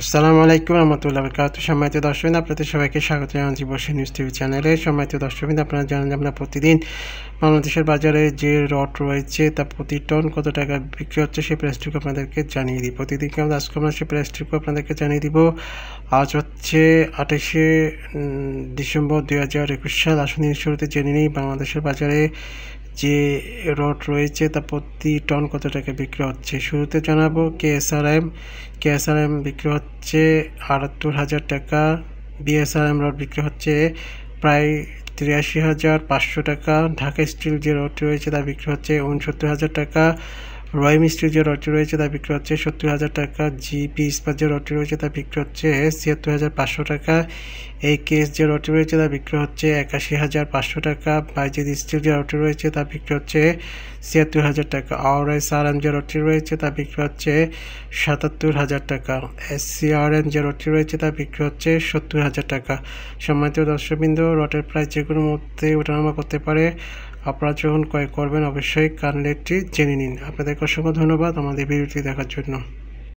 আসসালামু আলাইকুম রহমতুল্লাহ বরকাত সম্মানিত দর্শকবিন্দু আপনাদের সবাইকে স্বাগত জানাচ্ছি বর্ষে নিউজ টিভি চ্যানেলে সম্মানিত দর্শকবিন্দু আপনারা জানেন আমরা প্রতিদিন বাংলাদেশের বাজারে যে রড রয়েছে তা প্রতি টন কত টাকা বিক্রি হচ্ছে সেই প্রাইসটুকু আপনাদেরকে জানিয়ে দিই প্রতিদিনকে আমরা আজকে আমরা সেই প্রাইসটুকু আপনাদেরকে জানিয়ে দিব আজ হচ্ছে আঠাশে ডিসেম্বর দুই হাজার একুশ সাল আসুন শুরুতে জেনে নিই বাংলাদেশের বাজারে যে রড রয়েছে তা প্রতি টন কত টাকা বিক্রি হচ্ছে শুরুতে জানাবো কেএসআরএম কেএসআরএম বিক্রি হচ্ছে আটাত্তর হাজার টাকা বিএসআরএম রড বিক্রি হচ্ছে প্রায় তিরাশি হাজার পাঁচশো টাকা ঢাকা স্টিল যে রড রয়েছে তা বিক্রি হচ্ছে উনসত্তর হাজার টাকা রয় মিস্ত্রির যে রটটি রয়েছে তা বিক্রি হচ্ছে সত্তর হাজার টাকা জিপি ইস্পাত যে রটটি রয়েছে তা বিক্রি হচ্ছে ছিয়াত্তর হাজার পাঁচশো টাকা এই কেস যে রটটি রয়েছে তা বিক্রি হচ্ছে একাশি হাজার পাঁচশো টাকা বাইজিদ স্টিল যে রটটি রয়েছে তা বিক্রি হচ্ছে ছিয়াত্তর হাজার টাকা আওরাই সারাম যে রটটি রয়েছে তা বিক্রি হচ্ছে সাতাত্তর হাজার টাকা এস সি আর এম যে রটটি রয়েছে তা বিক্রি হচ্ছে সত্তর হাজার টাকা সম্মানিত দর্শকবৃন্দ রটের প্রাইস যে কোনো মুহূর্তে ওঠানামা করতে পারে আপনারা যখন ক্রয় করবেন অবশ্যই কানলেটটি জেনে নিন আপনাদেরকে অসংখ্য ধন্যবাদ আমাদের ভিডিওটি দেখার জন্য